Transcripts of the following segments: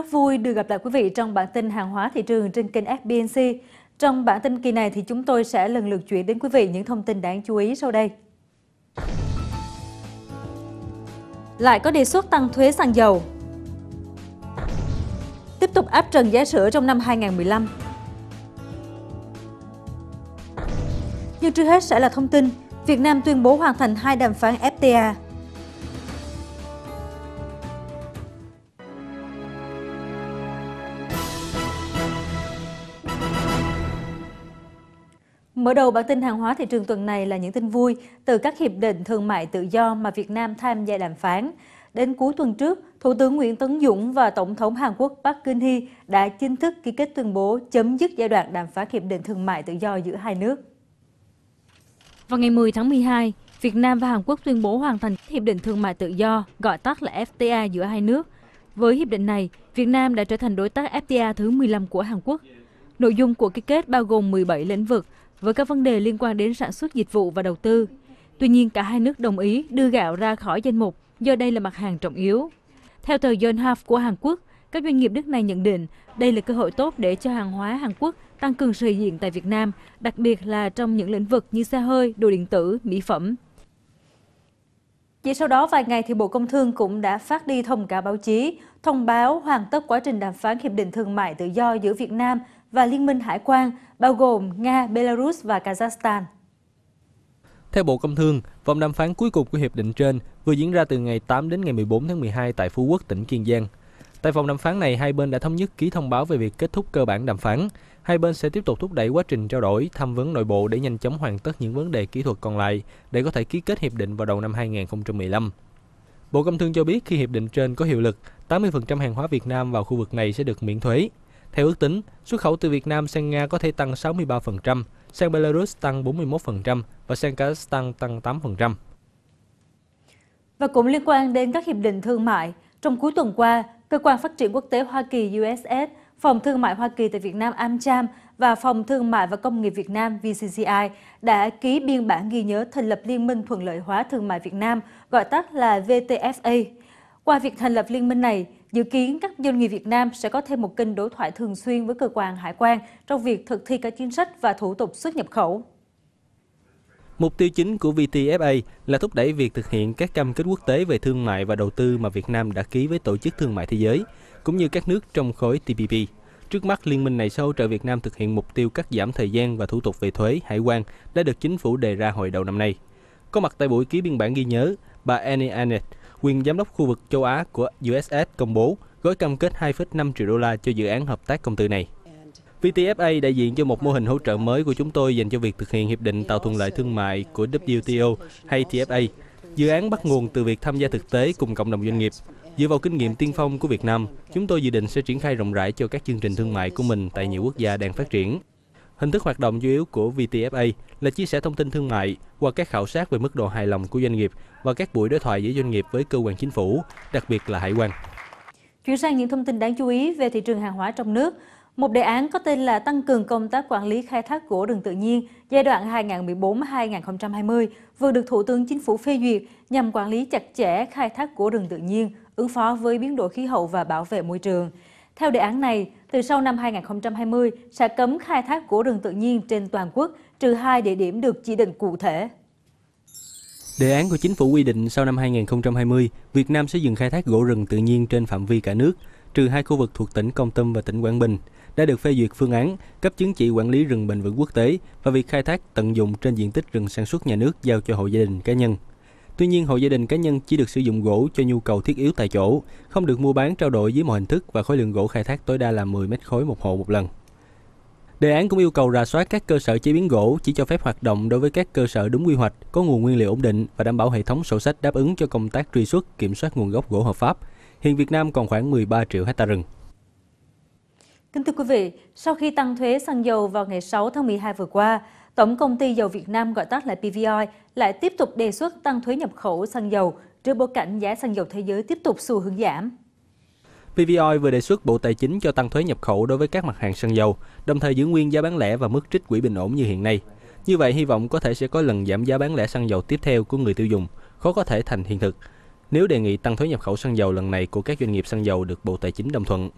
Rất vui được gặp lại quý vị trong bản tin hàng hóa thị trường trên kênh FBNC. Trong bản tin kỳ này thì chúng tôi sẽ lần lượt chuyển đến quý vị những thông tin đáng chú ý sau đây. Lại có đề xuất tăng thuế xăng dầu. Tiếp tục áp trần giá sữa trong năm 2015. Nhưng trước hết sẽ là thông tin Việt Nam tuyên bố hoàn thành hai đàm phán FTA. Mở đầu bản tin hàng hóa thị trường tuần này là những tin vui từ các hiệp định thương mại tự do mà Việt Nam tham gia đàm phán. Đến cuối tuần trước, Thủ tướng Nguyễn Tấn Dũng và Tổng thống Hàn Quốc Park Geun-hye đã chính thức ký kết tuyên bố chấm dứt giai đoạn đàm phán hiệp định thương mại tự do giữa hai nước. Vào ngày 10 tháng 12, Việt Nam và Hàn Quốc tuyên bố hoàn thành Hiệp định Thương mại Tự do, gọi tắt là FTA giữa hai nước. Với hiệp định này, Việt Nam đã trở thành đối tác FTA thứ 15 của Hàn Quốc. Nội dung của ký kết bao gồm 17 lĩnh vực, với các vấn đề liên quan đến sản xuất dịch vụ và đầu tư. Tuy nhiên, cả hai nước đồng ý đưa gạo ra khỏi danh mục do đây là mặt hàng trọng yếu. Theo tờ Yonhap của Hàn Quốc, các doanh nghiệp nước này nhận định đây là cơ hội tốt để cho hàng hóa Hàn Quốc tăng cường sự hiện diện tại Việt Nam, đặc biệt là trong những lĩnh vực như xe hơi, đồ điện tử, mỹ phẩm. Chỉ sau đó vài ngày thì Bộ Công Thương cũng đã phát đi thông cáo báo chí thông báo hoàn tất quá trình đàm phán hiệp định thương mại tự do giữa Việt Nam và liên minh hải quan, bao gồm Nga, Belarus và Kazakhstan. Theo Bộ Công Thương, vòng đàm phán cuối cùng của hiệp định trên vừa diễn ra từ ngày 8 đến ngày 14 tháng 12 tại Phú Quốc, tỉnh Kiên Giang. Tại vòng đàm phán này, hai bên đã thống nhất ký thông báo về việc kết thúc cơ bản đàm phán. Hai bên sẽ tiếp tục thúc đẩy quá trình trao đổi, tham vấn nội bộ để nhanh chóng hoàn tất những vấn đề kỹ thuật còn lại để có thể ký kết hiệp định vào đầu năm 2015. Bộ Công Thương cho biết khi hiệp định trên có hiệu lực, 80% hàng hóa Việt Nam vào khu vực này sẽ được miễn thuế. Theo ước tính, xuất khẩu từ Việt Nam sang Nga có thể tăng 63%, sang Belarus tăng 41% và sang Kazakhstan tăng 8%. Và cũng liên quan đến các hiệp định thương mại, trong cuối tuần qua, Cơ quan Phát triển Quốc tế Hoa Kỳ USS, Phòng Thương mại Hoa Kỳ tại Việt Nam AmCham và Phòng Thương mại và Công nghiệp Việt Nam VCCI đã ký biên bản ghi nhớ thành lập Liên minh Thuận lợi hóa Thương mại Việt Nam, gọi tắt là VTFA. Qua việc thành lập liên minh này, Dự kiến các doanh nghiệp Việt Nam sẽ có thêm một kênh đối thoại thường xuyên với cơ quan hải quan trong việc thực thi các chính sách và thủ tục xuất nhập khẩu. Mục tiêu chính của VTFA là thúc đẩy việc thực hiện các cam kết quốc tế về thương mại và đầu tư mà Việt Nam đã ký với Tổ chức Thương mại Thế giới, cũng như các nước trong khối TPP. Trước mắt, liên minh này sẽ hỗ trợ Việt Nam thực hiện mục tiêu cắt giảm thời gian và thủ tục về thuế, hải quan đã được chính phủ đề ra hồi đầu năm nay. Có mặt tại buổi ký biên bản ghi nhớ, bà Annie Annett, quyền giám đốc khu vực châu Á của USS công bố gói cam kết 2,5 triệu đô la cho dự án hợp tác công tư này. VTFA đại diện cho một mô hình hỗ trợ mới của chúng tôi dành cho việc thực hiện Hiệp định Tạo thuận lợi thương mại của WTO hay TFA. Dự án bắt nguồn từ việc tham gia thực tế cùng cộng đồng doanh nghiệp. Dựa vào kinh nghiệm tiên phong của Việt Nam, chúng tôi dự định sẽ triển khai rộng rãi cho các chương trình thương mại của mình tại nhiều quốc gia đang phát triển. Hình thức hoạt động chủ yếu của VTFA là chia sẻ thông tin thương mại qua các khảo sát về mức độ hài lòng của doanh nghiệp và các buổi đối thoại giữa doanh nghiệp với cơ quan chính phủ, đặc biệt là hải quan. Chuyển sang những thông tin đáng chú ý về thị trường hàng hóa trong nước. Một đề án có tên là Tăng cường công tác quản lý khai thác gỗ rừng tự nhiên giai đoạn 2014-2020 vừa được Thủ tướng Chính phủ phê duyệt nhằm quản lý chặt chẽ khai thác gỗ rừng tự nhiên, ứng phó với biến đổi khí hậu và bảo vệ môi trường. Theo đề án này, từ sau năm 2020 sẽ cấm khai thác gỗ rừng tự nhiên trên toàn quốc, trừ hai địa điểm được chỉ định cụ thể. Đề án của chính phủ quy định sau năm 2020, Việt Nam sẽ dừng khai thác gỗ rừng tự nhiên trên phạm vi cả nước, trừ hai khu vực thuộc tỉnh Công Tâm và tỉnh Quảng Bình, đã được phê duyệt phương án cấp chứng chỉ quản lý rừng bền vững quốc tế và việc khai thác tận dụng trên diện tích rừng sản xuất nhà nước giao cho hộ gia đình cá nhân. Tuy nhiên, hộ gia đình cá nhân chỉ được sử dụng gỗ cho nhu cầu thiết yếu tại chỗ, không được mua bán trao đổi dưới mọi hình thức và khối lượng gỗ khai thác tối đa là 10 mét khối một hộ một lần. Đề án cũng yêu cầu rà soát các cơ sở chế biến gỗ chỉ cho phép hoạt động đối với các cơ sở đúng quy hoạch, có nguồn nguyên liệu ổn định và đảm bảo hệ thống sổ sách đáp ứng cho công tác truy xuất, kiểm soát nguồn gốc gỗ hợp pháp. Hiện Việt Nam còn khoảng 13 triệu hecta rừng. Kính thưa quý vị, sau khi tăng thuế xăng dầu vào ngày 6 tháng 12 vừa qua, Tổng công ty dầu Việt Nam gọi tắt là PVOI lại tiếp tục đề xuất tăng thuế nhập khẩu xăng dầu trước bối cảnh giá xăng dầu thế giới tiếp tục xu hướng giảm. PVOI vừa đề xuất Bộ Tài chính cho tăng thuế nhập khẩu đối với các mặt hàng xăng dầu, đồng thời giữ nguyên giá bán lẻ và mức trích quỹ bình ổn như hiện nay. Như vậy, hy vọng có thể sẽ có lần giảm giá bán lẻ xăng dầu tiếp theo của người tiêu dùng, khó có thể thành hiện thực nếu đề nghị tăng thuế nhập khẩu xăng dầu lần này của các doanh nghiệp xăng dầu được Bộ Tài chính đồng thuận.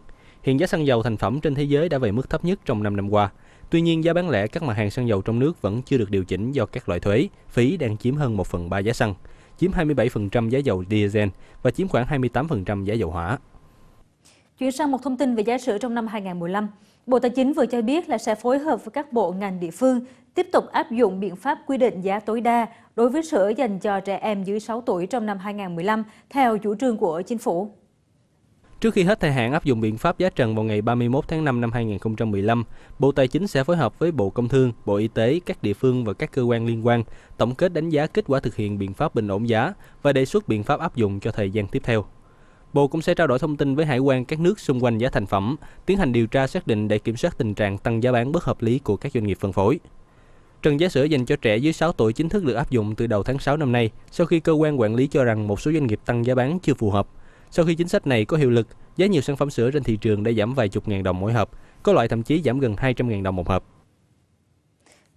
Hiện giá xăng dầu thành phẩm trên thế giới đã về mức thấp nhất trong 5 năm qua. Tuy nhiên, giá bán lẻ các mặt hàng xăng dầu trong nước vẫn chưa được điều chỉnh do các loại thuế, phí đang chiếm hơn 1 phần 3 giá xăng, chiếm 27% giá dầu diesel và chiếm khoảng 28% giá dầu hỏa. Chuyển sang một thông tin về giá sữa trong năm 2015. Bộ Tài chính vừa cho biết là sẽ phối hợp với các bộ ngành địa phương tiếp tục áp dụng biện pháp quy định giá tối đa đối với sữa dành cho trẻ em dưới 6 tuổi trong năm 2015 theo chủ trương của chính phủ. Trước khi hết thời hạn áp dụng biện pháp giá trần vào ngày 31 tháng 5 năm 2015, Bộ Tài chính sẽ phối hợp với Bộ Công Thương, Bộ Y tế, các địa phương và các cơ quan liên quan tổng kết đánh giá kết quả thực hiện biện pháp bình ổn giá và đề xuất biện pháp áp dụng cho thời gian tiếp theo. Bộ cũng sẽ trao đổi thông tin với hải quan các nước xung quanh giá thành phẩm, tiến hành điều tra xác định để kiểm soát tình trạng tăng giá bán bất hợp lý của các doanh nghiệp phân phối. Trần giá sữa dành cho trẻ dưới 6 tuổi chính thức được áp dụng từ đầu tháng 6 năm nay, sau khi cơ quan quản lý cho rằng một số doanh nghiệp tăng giá bán chưa phù hợp, sau khi chính sách này có hiệu lực, giá nhiều sản phẩm sữa trên thị trường đã giảm vài chục ngàn đồng mỗi hộp, có loại thậm chí giảm gần 200 ngàn đồng một hộp.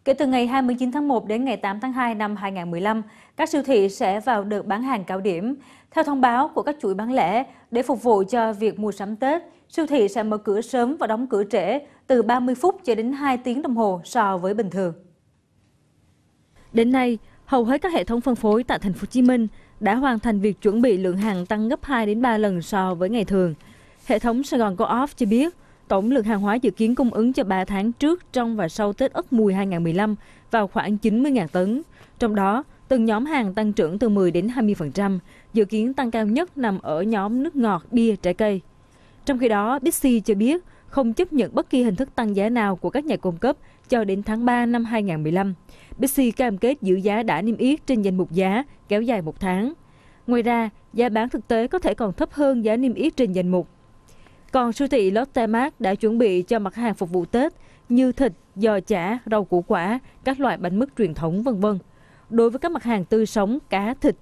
Kể từ ngày 29 tháng 1 đến ngày 8 tháng 2 năm 2015, các siêu thị sẽ vào đợt bán hàng cao điểm. Theo thông báo của các chuỗi bán lẻ, để phục vụ cho việc mua sắm Tết, siêu thị sẽ mở cửa sớm và đóng cửa trễ từ 30 phút cho đến 2 tiếng đồng hồ so với bình thường. Đến nay, hầu hết các hệ thống phân phối tại thành phố Hồ Chí Minh đã hoàn thành việc chuẩn bị lượng hàng tăng gấp 2 đến 3 lần so với ngày thường. Hệ thống Sài Gòn Co-op cho biết, tổng lượng hàng hóa dự kiến cung ứng cho 3 tháng trước trong và sau Tết Ất Mùi 2015 vào khoảng 90.000 tấn. Trong đó, từng nhóm hàng tăng trưởng từ 10 đến 20%, dự kiến tăng cao nhất nằm ở nhóm nước ngọt, bia, trái cây. Trong khi đó, Bixi cho biết không chấp nhận bất kỳ hình thức tăng giá nào của các nhà cung cấp cho đến tháng 3 năm 2015. Bixi cam kết giữ giá đã niêm yết trên danh mục giá kéo dài một tháng. Ngoài ra, giá bán thực tế có thể còn thấp hơn giá niêm yết trên danh mục. Còn siêu thị Lotte Mart đã chuẩn bị cho mặt hàng phục vụ Tết như thịt, giò chả, rau củ quả, các loại bánh mứt truyền thống vân vân. Đối với các mặt hàng tươi sống, cá, thịt,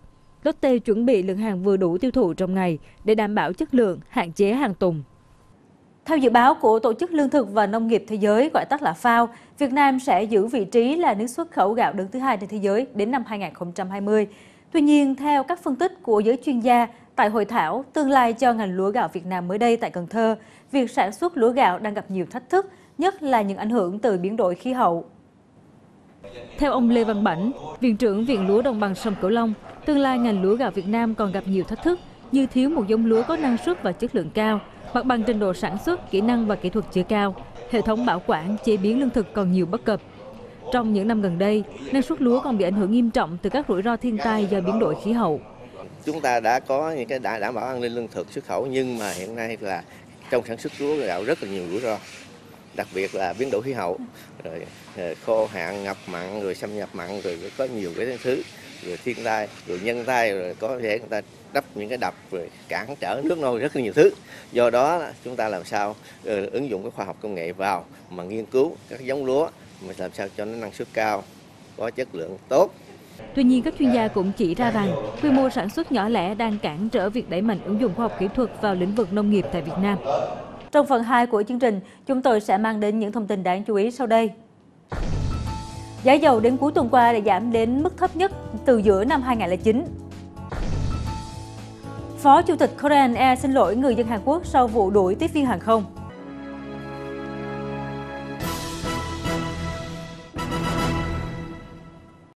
Lotte chuẩn bị lượng hàng vừa đủ tiêu thụ trong ngày để đảm bảo chất lượng, hạn chế hàng tồn. Theo dự báo của Tổ chức Lương thực và Nông nghiệp Thế giới, gọi tắt là FAO, Việt Nam sẽ giữ vị trí là nước xuất khẩu gạo đứng thứ hai trên thế giới đến năm 2020. Tuy nhiên, theo các phân tích của giới chuyên gia, tại hội thảo Tương lai cho ngành lúa gạo Việt Nam mới đây tại Cần Thơ, việc sản xuất lúa gạo đang gặp nhiều thách thức, nhất là những ảnh hưởng từ biến đổi khí hậu. Theo ông Lê Văn Bảnh, Viện trưởng Viện Lúa Đồng bằng Sông Cửu Long, tương lai ngành lúa gạo Việt Nam còn gặp nhiều thách thức như thiếu một giống lúa có năng suất và chất lượng cao, mặt bằng trình độ sản xuất, kỹ năng và kỹ thuật chưa cao, hệ thống bảo quản, chế biến lương thực còn nhiều bất cập. Trong những năm gần đây, năng suất lúa còn bị ảnh hưởng nghiêm trọng từ các rủi ro thiên tai do biến đổi khí hậu. Chúng ta đã có những cái đảm bảo an ninh lương thực xuất khẩu nhưng mà hiện nay là trong sản xuất lúa gạo rất là nhiều rủi ro đặc biệt là biến đổi khí hậu rồi ờ, khô hạn ngập mặn rồi xâm nhập mặn rồi có nhiều cái thứ rồi thiên tai rồi nhân tai rồi có thể người ta đắp những cái đập rồi cản trở nước nôi rất là nhiều thứ do đó chúng ta làm sao ờ, ứng dụng cái khoa học công nghệ vào mà nghiên cứu các giống lúa mà làm sao cho nó năng suất cao có chất lượng tốt Tuy nhiên, các chuyên gia cũng chỉ ra rằng à. quy mô sản xuất nhỏ lẻ đang cản trở việc đẩy mạnh ứng dụng khoa học kỹ thuật vào lĩnh vực nông nghiệp tại Việt Nam. Trong phần 2 của chương trình, chúng tôi sẽ mang đến những thông tin đáng chú ý sau đây. Giá dầu đến cuối tuần qua đã giảm đến mức thấp nhất từ giữa năm 2009. Phó Chủ tịch Korean Air xin lỗi người dân Hàn Quốc sau vụ đuổi tiếp viên hàng không.